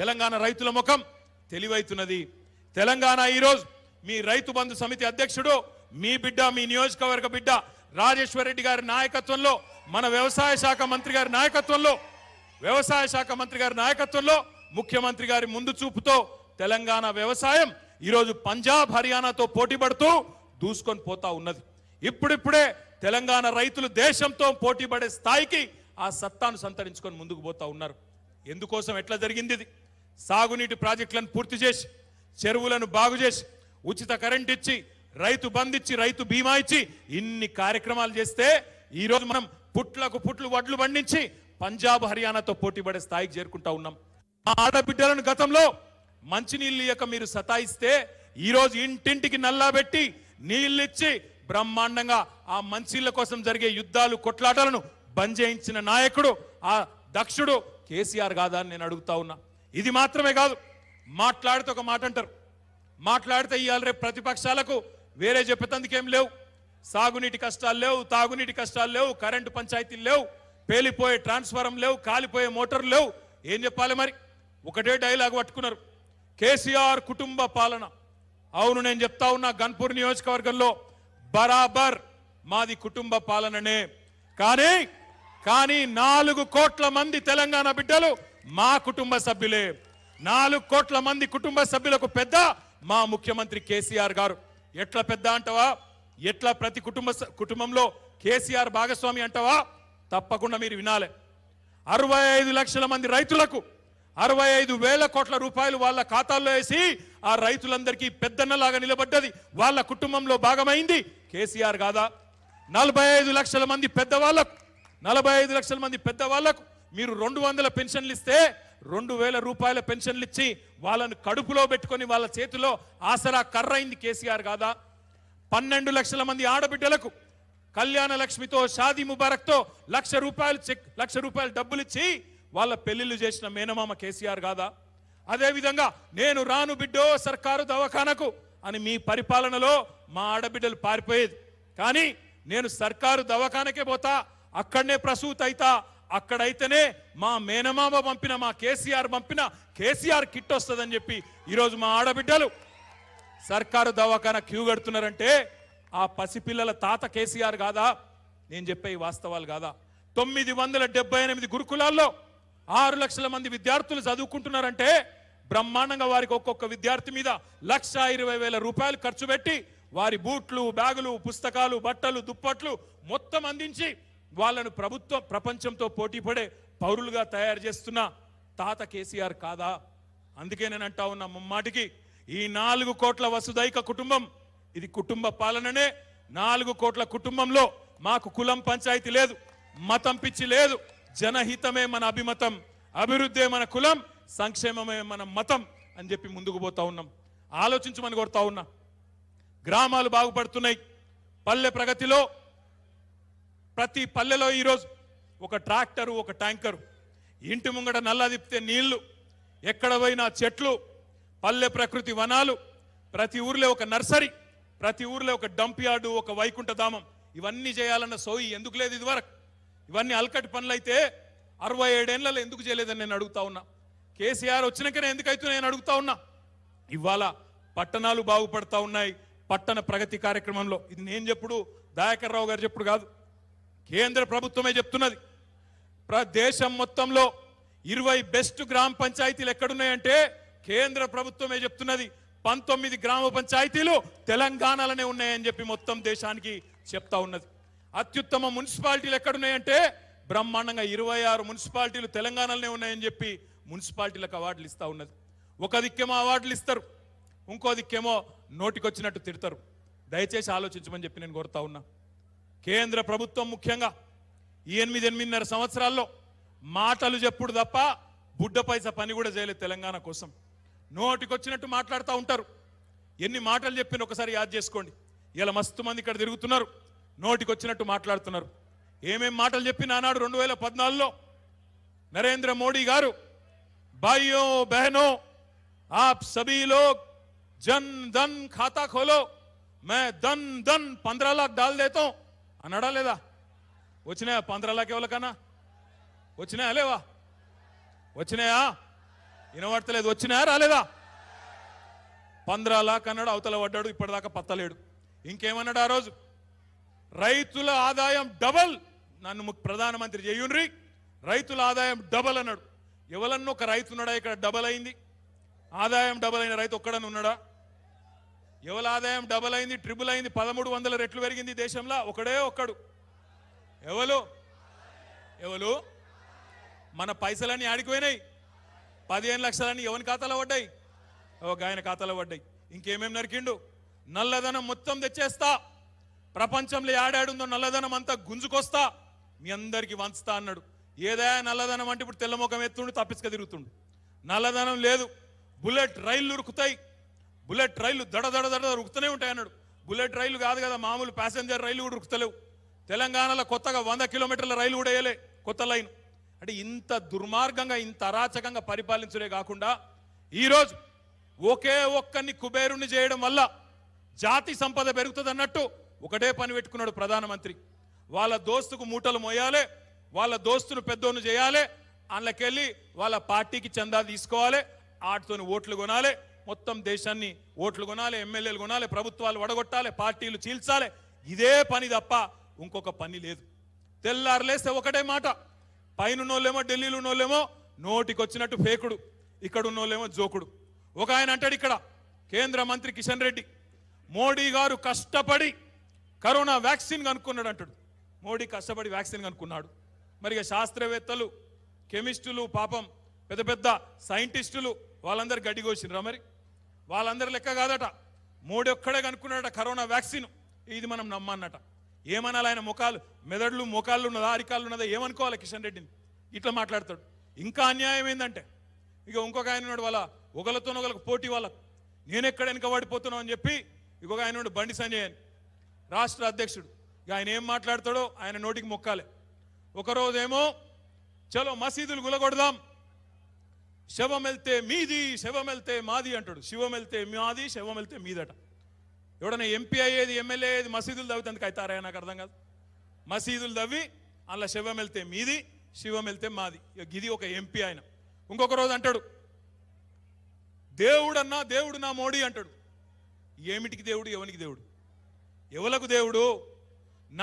తెలంగాణ రైతుల ముఖం తెలివైతున్నది తెలంగాణ ఈరోజు మీ రైతు బంధు సమితి అధ్యక్షుడు మీ బిడ్డ మీ నియోజకవర్గ బిడ్డ రాజేశ్వర రెడ్డి గారి నాయకత్వంలో మన వ్యవసాయ శాఖ మంత్రి గారి నాయకత్వంలో వ్యవసాయ శాఖ మంత్రి గారి నాయకత్వంలో ముఖ్యమంత్రి గారి ముందు చూపుతో తెలంగాణ వ్యవసాయం ఈరోజు పంజాబ్ హర్యానాతో పోటీ పడుతూ దూసుకొని పోతా ఉన్నది ఇప్పుడిప్పుడే తెలంగాణ రైతులు దేశంతో పోటీ పడే స్థాయికి ఆ సత్తాను సంతరించుకొని ముందుకు పోతా ఉన్నారు ఎందుకోసం ఎట్లా జరిగింది ఇది సాగునీటి ప్రాజెక్టులను పూర్తి చేసి చెరువులను బాగు చేసి ఉచిత కరెంట్ ఇచ్చి రైతు ఇచ్చి రైతు బీమా ఇచ్చి ఇన్ని కార్యక్రమాలు చేస్తే ఈరోజు మనం పుట్లకు పుట్లు వడ్లు పండించి పంజాబ్ హర్యానాతో పోటీ పడే స్థాయికి చేరుకుంటా ఉన్నాం ఆడబిడ్డలను గతంలో మంచినీళ్ళు ఇయ్యక మీరు సతాయిస్తే ఈరోజు ఇంటింటికి నల్లా పెట్టి నీళ్ళిచ్చి బ్రహ్మాండంగా ఆ మంచినీళ్ళ కోసం జరిగే యుద్ధాలు కొట్లాటలను బంద్ చేయించిన నాయకుడు ఆ దక్షుడు కేసీఆర్ కాదా అని నేను అడుగుతా ఉన్నా ఇది మాత్రమే కాదు మాట్లాడితే ఒక మాట అంటారు మాట్లాడితే ఇవాళ రేపు ప్రతిపక్షాలకు వేరే చెప్పేందుకేం లేవు సాగునీటి కష్టాలు లేవు తాగునీటి కష్టాలు లేవు కరెంటు పంచాయతీలు లేవు పేలిపోయే ట్రాన్స్ఫారం లేవు కాలిపోయే మోటార్లు లేవు ఏం చెప్పాలి మరి ఒకటే డైలాగ్ పట్టుకున్నారు కేసీఆర్ కుటుంబ పాలన అవును నేను చెప్తా ఉన్నా గన్పూర్ నియోజకవర్గంలో బరాబర్ మాది కుటుంబ పాలననే కానీ కానీ నాలుగు కోట్ల మంది తెలంగాణ బిడ్డలు మా కుటుంబ సభ్యులే నాలుగు కోట్ల మంది కుటుంబ సభ్యులకు పెద్ద మా ముఖ్యమంత్రి కేసీఆర్ గారు ఎట్లా పెద్ద అంటవా ఎట్లా ప్రతి కుటుంబ కుటుంబంలో కేసీఆర్ భాగస్వామి అంటవా తప్పకుండా మీరు వినాలి అరవై ఐదు లక్షల మంది రైతులకు అరవై ఐదు వేల కోట్ల రూపాయలు వాళ్ళ ఖాతాల్లో వేసి ఆ రైతులందరికీ పెద్దన్నలాగా నిలబడ్డది వాళ్ళ కుటుంబంలో భాగమైంది కేసీఆర్ కాదా నలభై ఐదు లక్షల మంది పెద్దవాళ్లకు నలభై ఐదు లక్షల మంది పెద్దవాళ్లకు మీరు రెండు వందల పెన్షన్లు ఇస్తే రెండు వేల రూపాయల పెన్షన్లు ఇచ్చి వాళ్ళను కడుపులో పెట్టుకొని వాళ్ళ చేతిలో ఆసరా అయింది కేసీఆర్ కాదా పన్నెండు లక్షల మంది ఆడబిడ్డలకు కళ్యాణ లక్ష్మితో షాదీ ముబారక్తో లక్ష రూపాయలు చెక్ లక్ష రూపాయలు డబ్బులు ఇచ్చి వాళ్ళ పెళ్లిళ్ళు చేసిన మేనమామ కేసీఆర్ కాదా అదేవిధంగా నేను రాను బిడ్డో సర్కారు దవాఖానకు అని మీ పరిపాలనలో మా ఆడబిడ్డలు పారిపోయేది కానీ నేను సర్కారు దవాఖానకే పోతా అక్కడనే ప్రసూత అయితా అక్కడైతేనే మా మేనమామ పంపిన మా కేసీఆర్ పంపిన కేసీఆర్ కిట్ వస్తుందని చెప్పి ఈరోజు మా ఆడబిడ్డలు సర్కారు దవాఖాన క్యూ కడుతున్నారంటే ఆ పసిపిల్లల తాత కేసీఆర్ కాదా నేను చెప్పే ఈ వాస్తవాలు కాదా తొమ్మిది వందల డెబ్బై ఎనిమిది గురుకులాల్లో ఆరు లక్షల మంది విద్యార్థులు చదువుకుంటున్నారంటే బ్రహ్మాండంగా వారికి ఒక్కొక్క విద్యార్థి మీద లక్ష ఇరవై వేల రూపాయలు ఖర్చు పెట్టి వారి బూట్లు బ్యాగులు పుస్తకాలు బట్టలు దుప్పట్లు మొత్తం అందించి వాళ్ళను ప్రభుత్వం ప్రపంచంతో పోటీపడే పౌరులుగా తయారు చేస్తున్న తాత కేసీఆర్ కాదా అందుకే నేను అంటా ఉన్న ముమ్మాటికి ఈ నాలుగు కోట్ల వసుదైక కుటుంబం ఇది కుటుంబ పాలననే నాలుగు కోట్ల కుటుంబంలో మాకు కులం పంచాయతీ లేదు మతం పిచ్చి లేదు జనహితమే మన అభిమతం అభివృద్ధే మన కులం సంక్షేమమే మన మతం అని చెప్పి ముందుకు పోతా ఉన్నాం ఆలోచించమని కొడతా ఉన్నా గ్రామాలు బాగుపడుతున్నాయి పల్లె ప్రగతిలో ప్రతి పల్లెలో ఈరోజు ఒక ట్రాక్టరు ఒక ట్యాంకరు ఇంటి ముంగట నల్ల తిప్పితే నీళ్లు ఎక్కడ పోయినా చెట్లు పల్లె ప్రకృతి వనాలు ప్రతి ఊర్లో ఒక నర్సరీ ప్రతి ఊర్లో ఒక డంప్ యార్డు ఒక వైకుంఠధామం ఇవన్నీ చేయాలన్న సోయి ఎందుకు లేదు ఇదివరకు ఇవన్నీ అలకటి పనులైతే అరవై ఏడేళ్లలో ఎందుకు చేయలేదని నేను అడుగుతా ఉన్నా కేసీఆర్ వచ్చినాకనే ఎందుకైతే నేను అడుగుతా ఉన్నా ఇవాళ పట్టణాలు బాగుపడతా ఉన్నాయి పట్టణ ప్రగతి కార్యక్రమంలో ఇది నేను చెప్పుడు దయాకర్ రావు గారు చెప్పుడు కాదు కేంద్ర ప్రభుత్వమే చెప్తున్నది దేశం మొత్తంలో ఇరవై బెస్ట్ గ్రామ పంచాయతీలు ఎక్కడున్నాయంటే కేంద్ర ప్రభుత్వమే చెప్తున్నది పంతొమ్మిది గ్రామ పంచాయతీలు తెలంగాణలోనే ఉన్నాయని చెప్పి మొత్తం దేశానికి చెప్తా ఉన్నది అత్యుత్తమ మున్సిపాలిటీలు ఎక్కడున్నాయంటే బ్రహ్మాండంగా ఇరవై ఆరు మున్సిపాలిటీలు తెలంగాణలోనే ఉన్నాయని చెప్పి మున్సిపాలిటీలకు అవార్డులు ఇస్తూ ఉన్నది ఒక దిక్కేమో అవార్డులు ఇస్తారు ఇంకో దిక్కేమో నోటికొచ్చినట్టు తిడతారు దయచేసి ఆలోచించమని చెప్పి నేను కోరుతా ఉన్నా కేంద్ర ప్రభుత్వం ముఖ్యంగా ఈ ఎనిమిది ఎనిమిదిన్నర సంవత్సరాల్లో మాటలు చెప్పుడు తప్ప బుడ్డ పైస పని కూడా చేయలేదు తెలంగాణ కోసం నోటికొచ్చినట్టు మాట్లాడుతూ ఉంటారు ఎన్ని మాటలు చెప్పిన ఒకసారి యాద్ చేసుకోండి ఇలా మస్తు మంది ఇక్కడ తిరుగుతున్నారు నోటికొచ్చినట్టు మాట్లాడుతున్నారు ఏమేం మాటలు చెప్పిన ఆనాడు రెండు వేల పద్నాలుగులో నరేంద్ర మోడీ గారు భాయ్యో బహనో ఆప్ సభీలో జన్ ధన్ ఖాతా ఖోలో మే ధన్ ధన్ పంద్రహ లాక్ డాల్ దేతా అన్నాడా లేదా వచ్చినాయా పంద్రలాకి ఎవరికన్నా వచ్చినాయా లేవా వచ్చినాయా వినబడతలేదు వచ్చినాయా రాలేదా పంద్రలా అన్నాడు అవతల పడ్డాడు ఇప్పటిదాకా పత్తలేడు ఇంకేమన్నాడు ఆ రోజు రైతుల ఆదాయం డబల్ నన్ను ప్రధానమంత్రి చేయుండ్రి రైతుల ఆదాయం డబల్ అన్నాడు ఎవలన్నో ఒక రైతు ఉన్నాడా ఇక్కడ డబల్ అయింది ఆదాయం డబల్ అయిన రైతు ఒక్కడన్నా ఉన్నాడా ఎవరి ఆదాయం డబుల్ అయింది ట్రిపుల్ అయింది పదమూడు వందల రెట్లు పెరిగింది దేశంలో ఒకడే ఒక్కడు ఎవరు ఎవరు మన పైసలన్నీ ఆడిపోయినాయి పదిహేను లక్షలన్నీ ఎవరి ఖాతాలో పడ్డాయి ఒక ఆయన ఖాతాలో పడ్డాయి ఇంకేమేం నరికిండు నల్లధనం మొత్తం తెచ్చేస్తా ప్రపంచంలో ఏడాడుందో నల్లధనం అంతా గుంజుకొస్తా మీ అందరికీ వంచుతా అన్నాడు ఏదా నల్లధనం అంటే ఇప్పుడు తెల్లముఖం ఎత్తుండు తప్పించక తిరుగుతుండు నల్లధనం లేదు బుల్లెట్ రైళ్లు ఉరుకుతాయి బుల్లెట్ రైలు దడ దడ దడ రుక్తూనే ఉంటాయి అన్నాడు బుల్లెట్ రైలు కాదు కదా మామూలు ప్యాసింజర్ రైలు కూడా రుక్తలేవు తెలంగాణలో కొత్తగా వంద కిలోమీటర్ల రైలు కూడా వేయలే కొత్త లైన్ అంటే ఇంత దుర్మార్గంగా ఇంత అరాచకంగా పరిపాలించడే కాకుండా ఈరోజు ఒకే ఒక్కరిని కుబేరుణ్ణి చేయడం వల్ల జాతి సంపద పెరుగుతుంది అన్నట్టు ఒకటే పని పెట్టుకున్నాడు ప్రధానమంత్రి వాళ్ళ దోస్తుకు మూటలు మోయాలి వాళ్ళ దోస్తును పెద్దోను చేయాలి అందులోకెళ్ళి వాళ్ళ పార్టీకి చందా తీసుకోవాలి ఆటితోని ఓట్లు కొనాలి మొత్తం దేశాన్ని ఓట్లు కొనాలి ఎమ్మెల్యేలు కొనాలి ప్రభుత్వాలు వడగొట్టాలి పార్టీలు చీల్చాలి ఇదే పని తప్ప ఇంకొక పని లేదు తెల్లారులేస్తే ఒకటే మాట పైన ఉన్నోళ్ళేమో ఢిల్లీలో ఉన్నోళ్ళేమో నోటికొచ్చినట్టు ఫేకుడు ఇక్కడ ఉన్నోళ్ళేమో జోకుడు ఒక ఆయన అంటాడు ఇక్కడ కేంద్ర మంత్రి కిషన్ రెడ్డి మోడీ గారు కష్టపడి కరోనా వ్యాక్సిన్ కనుక్కున్నాడు అంటాడు మోడీ కష్టపడి వ్యాక్సిన్ కనుక్కున్నాడు మరి శాస్త్రవేత్తలు కెమిస్టులు పాపం పెద్ద పెద్ద సైంటిస్టులు వాళ్ళందరూ గడ్డిగోసినరా మరి వాళ్ళందరి లెక్క కాదట మూడొక్కడే కనుక్కున్నాడట కరోనా వ్యాక్సిన్ ఇది మనం నమ్మన్నట ఏమనాలి ఆయన ముఖాలు మెదడులు ముఖాలు ఉన్నదా అరికాళ్ళు ఉన్నదా ఏమనుకోవాలి కిషన్ రెడ్డిని ఇట్లా మాట్లాడతాడు ఇంకా అన్యాయం ఏంటంటే ఇక ఇంకొక ఆయన ఉన్నాడు వాళ్ళ ఒకరితో ఒకరికి పోటీ వాళ్ళకు నేను ఎక్కడ వెనక పడిపోతున్నావు అని చెప్పి ఇంకొక ఆయన ఉన్నాడు బండి సంజయ్ అని రాష్ట్ర అధ్యక్షుడు ఇక ఆయన ఏం మాట్లాడతాడో ఆయన నోటికి మొక్కాలి ఒకరోజేమో చలో మసీదులు గులగొడదాం శవం వెళ్తే మీది శవం వెళ్తే మాది అంటాడు శివం వెళ్తే మాది శవం వెళ్తే మీదట ఎవడన్నా ఎంపీ అయ్యేది ఎమ్మెల్యే అయ్యేది మసీదులు తవ్వితే అవుతారా నాకు అర్థం కాదు మసీదులు తవ్వి అలా శవం వెళ్తే మీది శివం వెళ్తే మాది ఇది ఒక ఎంపీ ఆయన ఇంకొక రోజు అంటాడు దేవుడన్నా దేవుడు నా మోడీ అంటాడు ఏమిటికి దేవుడు ఎవనికి దేవుడు ఎవలకు దేవుడు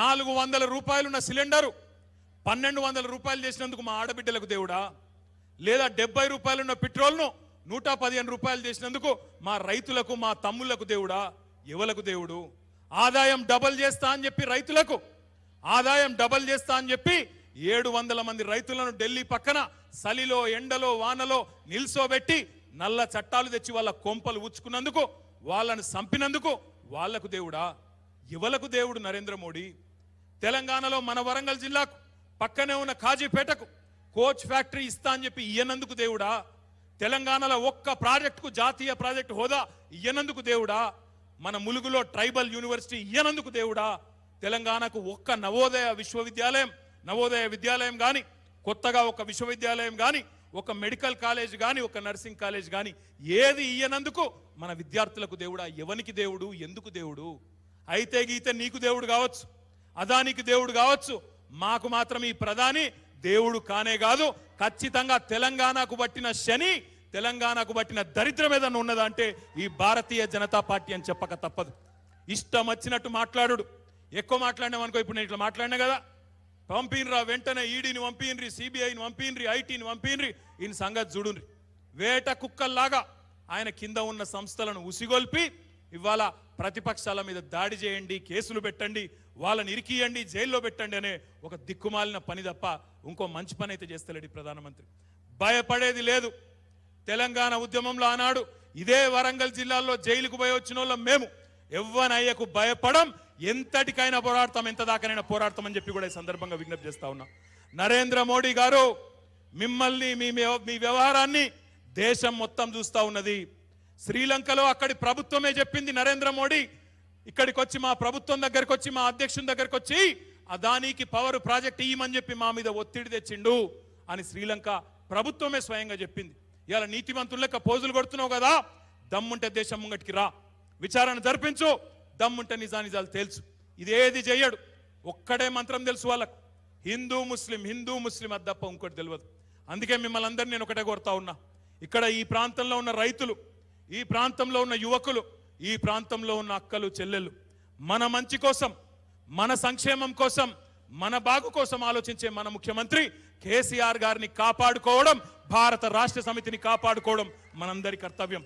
నాలుగు వందల రూపాయలున్న సిలిండరు పన్నెండు వందల రూపాయలు చేసినందుకు మా ఆడబిడ్డలకు దేవుడా లేదా డెబ్బై రూపాయలున్న పెట్రోల్ను నూట పదిహేను రూపాయలు చేసినందుకు మా రైతులకు మా తమ్ముళ్లకు దేవుడా యువలకు దేవుడు ఆదాయం డబల్ చేస్తా అని చెప్పి రైతులకు ఆదాయం డబల్ చేస్తా అని చెప్పి ఏడు వందల మంది రైతులను ఢిల్లీ పక్కన సలిలో ఎండలో వానలో నిల్సోబెట్టి నల్ల చట్టాలు తెచ్చి వాళ్ళ కొంపలు ఉచ్చుకున్నందుకు వాళ్ళను చంపినందుకు వాళ్లకు దేవుడా యువలకు దేవుడు నరేంద్ర మోడీ తెలంగాణలో మన వరంగల్ జిల్లాకు పక్కనే ఉన్న కాజీపేటకు కోచ్ ఫ్యాక్టరీ ఇస్తా అని చెప్పి ఇయ్యనందుకు దేవుడా తెలంగాణలో ఒక్క ప్రాజెక్టుకు జాతీయ ప్రాజెక్టు హోదా ఇయ్యనందుకు దేవుడా మన ములుగులో ట్రైబల్ యూనివర్సిటీ ఇయ్యనందుకు దేవుడా తెలంగాణకు ఒక్క నవోదయ విశ్వవిద్యాలయం నవోదయ విద్యాలయం కానీ కొత్తగా ఒక విశ్వవిద్యాలయం కానీ ఒక మెడికల్ కాలేజ్ కానీ ఒక నర్సింగ్ కాలేజ్ కానీ ఏది ఇయ్యనందుకు మన విద్యార్థులకు దేవుడా ఎవనికి దేవుడు ఎందుకు దేవుడు అయితే గీతే నీకు దేవుడు కావచ్చు అదానికి దేవుడు కావచ్చు మాకు మాత్రం ఈ ప్రధాని దేవుడు కానే కాదు ఖచ్చితంగా తెలంగాణకు పట్టిన శని తెలంగాణకు పట్టిన దరిద్రం ఏదన్నా ఉన్నదా అంటే ఈ భారతీయ జనతా పార్టీ అని చెప్పక తప్పదు ఇష్టం వచ్చినట్టు మాట్లాడు ఎక్కువ మాట్లాడినామనుకో ఇప్పుడు నేను ఇట్లా మాట్లాడినా కదా పంపినరా వెంటనే ఈడీని పంపినరి సిబిఐని పంపినరి ఐటీని పంపినరి ఈయన సంగతి చూడుండ్రి వేట కుక్కల్లాగా ఆయన కింద ఉన్న సంస్థలను ఉసిగొల్పి ఇవాళ ప్రతిపక్షాల మీద దాడి చేయండి కేసులు పెట్టండి వాళ్ళని ఇరికియండి జైల్లో పెట్టండి అనే ఒక దిక్కుమాలిన పని తప్ప ఇంకో మంచి పని అయితే చేస్తలేడు ప్రధానమంత్రి భయపడేది లేదు తెలంగాణ ఉద్యమంలో ఆనాడు ఇదే వరంగల్ జిల్లాలో జైలుకు పోయి వచ్చిన వాళ్ళం మేము ఎవ్వనయ్యకు భయపడం ఎంతటికైనా పోరాడతాం ఎంత దాకానైనా పోరాడతాం అని చెప్పి కూడా ఈ సందర్భంగా విజ్ఞప్తి చేస్తా ఉన్నా నరేంద్ర మోడీ గారు మిమ్మల్ని మీ మీ వ్యవహారాన్ని దేశం మొత్తం చూస్తూ ఉన్నది శ్రీలంకలో అక్కడి ప్రభుత్వమే చెప్పింది నరేంద్ర మోడీ ఇక్కడికి వచ్చి మా ప్రభుత్వం దగ్గరకు వచ్చి మా అధ్యక్షుని దగ్గరకు వచ్చి అదానీకి పవర్ ప్రాజెక్ట్ ఇయ్యమని చెప్పి మా మీద ఒత్తిడి తెచ్చిండు అని శ్రీలంక ప్రభుత్వమే స్వయంగా చెప్పింది ఇవాళ నీతిమంతులు లెక్క పోజులు కొడుతున్నావు కదా దమ్ముంటే దేశం ముంగటికి రా విచారణ జరిపించు దమ్ముంటే నిజానిజాలు తెలుసు ఇదేది చెయ్యడు ఒక్కడే మంత్రం తెలుసు వాళ్ళకు హిందూ ముస్లిం హిందూ ముస్లిం అది తప్ప ఇంకోటి తెలియదు అందుకే మిమ్మల్ని అందరినీ నేను ఒకటే కోరుతా ఉన్నా ఇక్కడ ఈ ప్రాంతంలో ఉన్న రైతులు ఈ ప్రాంతంలో ఉన్న యువకులు ఈ ప్రాంతంలో ఉన్న అక్కలు చెల్లెలు మన మంచి కోసం మన సంక్షేమం కోసం మన బాగు కోసం ఆలోచించే మన ముఖ్యమంత్రి కేసీఆర్ గారిని కాపాడుకోవడం భారత రాష్ట్ర సమితిని కాపాడుకోవడం మనందరి కర్తవ్యం